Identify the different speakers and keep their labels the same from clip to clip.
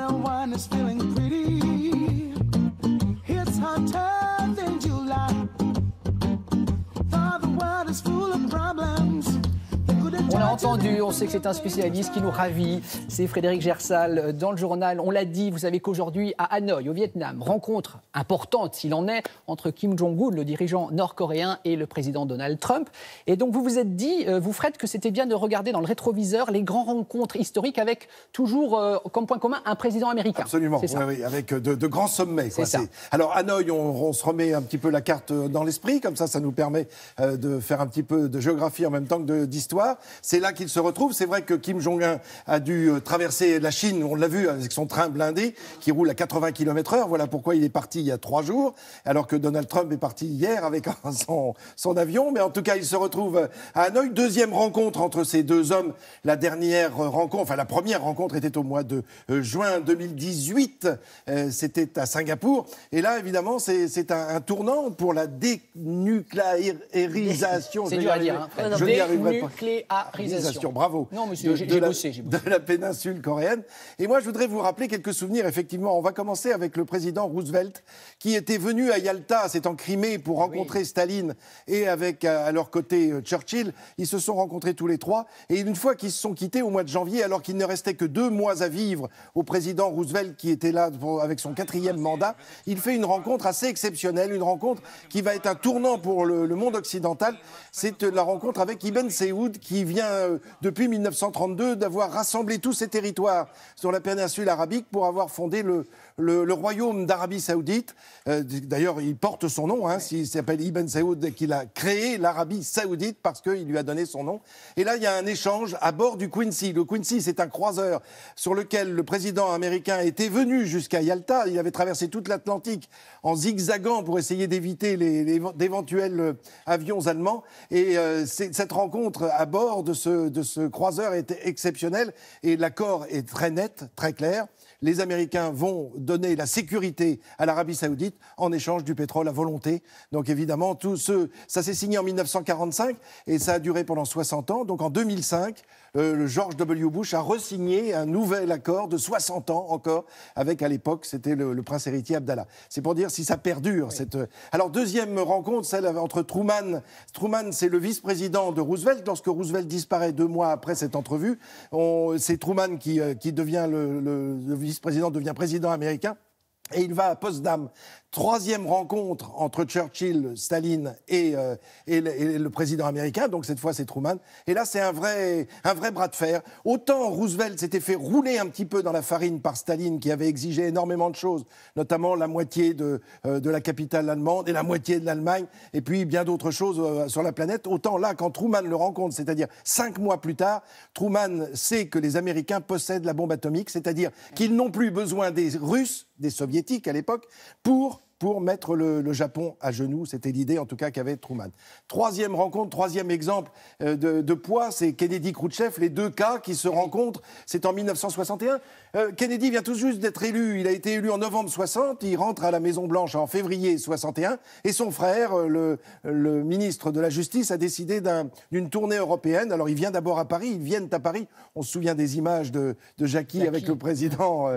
Speaker 1: brown wine is feeling pretty. On l'a entendu, on sait que c'est un spécialiste qui nous ravit. C'est Frédéric Gersal euh, dans le journal. On l'a dit, vous savez qu'aujourd'hui, à Hanoï, au Vietnam, rencontre importante, s'il en est, entre Kim Jong-un, le dirigeant nord-coréen, et le président Donald Trump. Et donc, vous vous êtes dit, euh, vous, Fred, que c'était bien de regarder dans le rétroviseur les grandes rencontres historiques avec toujours euh, comme point commun un président américain. Absolument, avec de, grands sommets. Alors, Hanoï, on, se remet un petit peu la carte dans l'esprit, comme ça, ça nous permet de faire un petit peu de géographie en même temps que d'histoire. C'est là qu'il se retrouve. C'est vrai que Kim Jong-un a dû euh, traverser la Chine, on l'a vu, avec son train blindé qui roule à 80 km/h. Voilà pourquoi il est parti il y a trois jours, alors que Donald Trump est parti hier avec son, son avion. Mais en tout cas, il se retrouve euh, à Hanoï. Deuxième rencontre entre ces deux hommes. La dernière euh, rencontre, enfin la première rencontre était au mois de juin 2018. C'était à Singapour. Et là, évidemment, c'est un, tournant pour la dénucléarisation. C'est dur à dire bravo. Non, monsieur, De la péninsule coréenne. Et moi, je voudrais vous rappeler quelques souvenirs, effectivement. On va commencer avec le président Roosevelt, qui était venu à Yalta, c'est en Crimée, pour rencontrer Staline et avec euh, à leur côté euh, Churchill. Ils se sont rencontrés tous les trois. Et une fois qu'ils se sont quittés au mois de janvier, alors qu'il ne restait que deux mois à vivre au président Roosevelt, qui était là avec son quatrième ah, mandat, il fait une rencontre assez exceptionnelle, une rencontre qui va être un tournant pour le, monde occidental. C'est euh, la rencontre avec Ibn Seoud, qui vient euh, depuis 1932 d'avoir rassemblé tous ces territoires sur la péninsule arabique pour avoir fondé le, le, royaume d'Arabie saoudite. Euh, d'ailleurs, il porte son nom, hein, s'appelle Ibn Saoud, qu'il a créé l'Arabie saoudite parce qu'il lui a donné son nom. Et là, il y a un échange à bord du Quincy. Le Quincy, c'est un croiseur sur lequel le président américain était venu jusqu'à Yalta. Il avait traversé toute l'Atlantique en zigzagant pour essayer d'éviter d'éventuels euh, avions allemands. Et cette rencontre à bord de de ce, croiseur était exceptionnel et l'accord est très net, très clair les Américains vont donner la sécurité à l'Arabie saoudite en échange du pétrole à volonté. Donc évidemment, tout ce, ça s'est signé en 1945 et ça a duré pendant 60 ans. Donc en 2005, euh, George W. Bush a resigné un nouvel accord de 60 ans encore avec, à l'époque, c'était le, prince héritier Abdallah. C'est pour dire si ça perdure. Cette... Euh, alors deuxième rencontre, celle entre Truman. Truman, c'est le vice-président de Roosevelt. Lorsque Roosevelt disparaît deux mois après cette entrevue, c'est Truman qui, euh, devient le, vice-président vice-président, devient président américain. Et il va à Potsdam, troisième rencontre entre Churchill, Staline et, euh, et, le, président américain. Donc cette fois, c'est Truman. Et là, c'est un vrai, un vrai bras de fer. Autant Roosevelt s'était fait rouler un petit peu dans la farine par Staline, qui avait exigé énormément de choses, notamment la moitié de, euh, la capitale allemande et la moitié de l'Allemagne, et puis bien d'autres choses euh, sur la planète. Autant là, quand Truman le rencontre, c'est-à-dire cinq mois plus tard, Truman sait que les Américains possèdent la bombe atomique, c'est-à-dire qu'ils n'ont plus besoin des Russes, des Soviétiques à l'époque, pour pour mettre le, Japon à genoux. C'était l'idée, en tout cas, qu'avait Truman. Troisième rencontre, troisième exemple euh, de, poids, c'est Kennedy-Khrouchtchev. Les deux cas qui se rencontrent, c'est en 1961. Euh, Kennedy vient tout juste d'être élu. Il a été élu en novembre 60. Il rentre à la Maison-Blanche en février 61. Et son frère, euh, le, le ministre de la Justice, a décidé d'une tournée européenne. Alors, il vient d'abord à Paris. Ils viennent à Paris. On se souvient des images de, Jackie, avec le président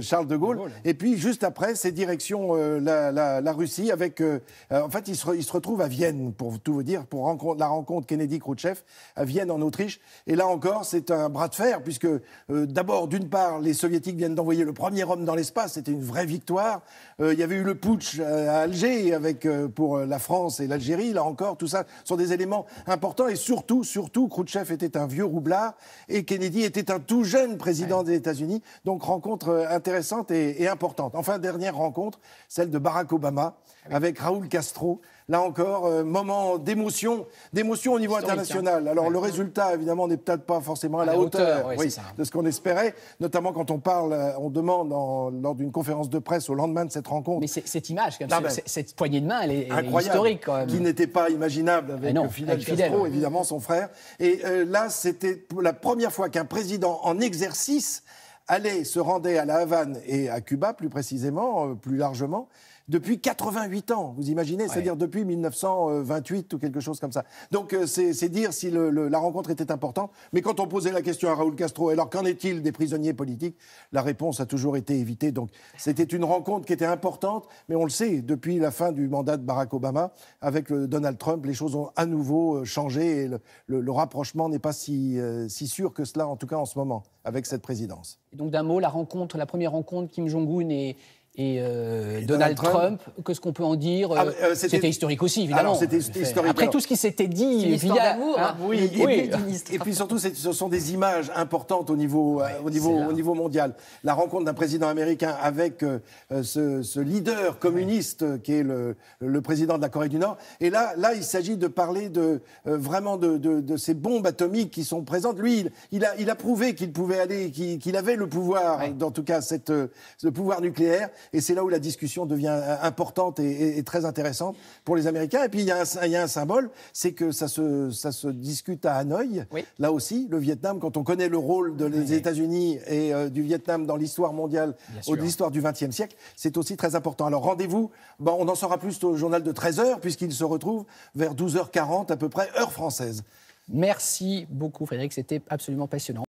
Speaker 1: Charles de Gaulle. Hein. Et puis, juste après, c'est direction la la, Russie avec. Euh, euh, en fait, il se, retrouve se, retrouvent à Vienne, pour tout vous dire, pour rencontre, la rencontre Kennedy-Khrouchtchev à Vienne, en Autriche. Et là encore, c'est un bras de fer, puisque euh, d'abord, d'une part, les Soviétiques viennent d'envoyer le premier homme dans l'espace. C'était une vraie victoire. il y avait eu le putsch à Alger avec, pour la France et l'Algérie. Là encore, tout ça sont des éléments importants. Et surtout, surtout, Khrouchtchev était un vieux roublard et Kennedy était un tout jeune président des États-Unis. Donc, rencontre intéressante et importante. Enfin, dernière rencontre, celle de Barack Obama ah avec Raoul Castro. Là encore, euh, moment d'émotion, d'émotion au niveau hein. international. Alors le résultat, évidemment, n'est peut-être pas forcément à, la, hauteur, oui, de ce qu'on espérait, notamment quand on parle, euh, on demande lors d'une conférence de presse au lendemain de cette rencontre. Mais cette image, ah ben, cette poignée de main, elle est, historique Qui n'était pas imaginable avec, non, Fidel, Castro, évidemment, son frère. Et euh, là, c'était la première fois qu'un président en exercice allait se rendre à la Havane et à Cuba, plus précisément, plus largement depuis 88 ans, vous imaginez, c'est-à-dire depuis 1928 ou quelque chose comme ça. Donc euh, c'est dire si la rencontre était importante. Mais quand on posait la question à Raoul Castro, alors qu'en est-il des prisonniers politiques La réponse a toujours été évitée. Donc c'était une rencontre qui était importante, mais on le sait, depuis la fin du mandat de Barack Obama, avec euh, Donald Trump, les choses ont à nouveau euh, changé et le, rapprochement n'est pas si, si sûr que cela, en tout cas en ce moment, avec cette présidence. Et donc d'un mot, la rencontre, la première rencontre Kim Jong-un et euh, et, Donald, Trump, que qu'est-ce qu'on peut en dire ah, euh, C'était historique aussi, ah évidemment. historique. Après tout ce qui s'était dit, via d'amour, hein. Hein. oui, et, et, puis surtout, ce sont des images importantes au niveau, euh, au au niveau mondial. La rencontre d'un président américain avec ce, leader communiste qui est le, président de la Corée du Nord. Et là, là, il s'agit de parler de vraiment de, ces bombes atomiques qui sont présentes. Lui, il, a, prouvé qu'il pouvait aller, qu'il avait le pouvoir, en tout cas, ce pouvoir nucléaire. Et c'est là où la discussion devient euh, importante et, très intéressante pour les Américains. Et puis, il y a un, symbole, c'est que ça se, discute à Hanoï. Là aussi, le Vietnam, quand on connaît le rôle des États-Unis et euh, du Vietnam dans l'histoire mondiale, ou de l'histoire du XXe siècle, c'est aussi très important. Alors, rendez-vous. Bon, on en saura plus au journal de 13h, puisqu'il se retrouve vers 12h40 à peu près, heure française. Merci beaucoup, Frédéric. C'était absolument passionnant.